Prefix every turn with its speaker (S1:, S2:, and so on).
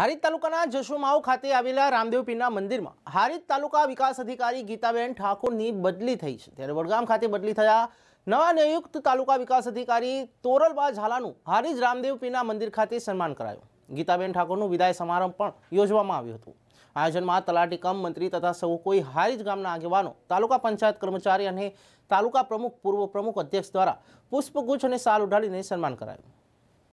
S1: હારીજ તાલુકાના જશુમાવ ખાતે આવેલા રામદેવપીરના મંદિરમાં હારીજ તાલુકા વિકાસ અધિકારી ગીતાબેન ઠાકોરની બદલી થઈ છે ત્યારે વડગામ ખાતે બદલી થયા નવા નિયુક્ત તાલુકા વિકાસ અધિકારી તોરલબા ઝાલાનું હારીજ રામદેવપીરના મંદિર ખાતે સન્માન કરાયું ગીતાબેન ઠાકોરનું વિદાય સમારંભ પણ યોજવામાં આવ્યું હતું આયોજનમાં તલાટી કમ મંત્રી તથા સૌ કોઈ હારીજ ગામના આગેવાનો તાલુકા પંચાયત કર્મચારી અને તાલુકા પ્રમુખ પૂર્વ પ્રમુખ અધ્યક્ષ દ્વારા પુષ્પગુચ્છ અને સાલ ઉઢાડીને સન્માન કરાયું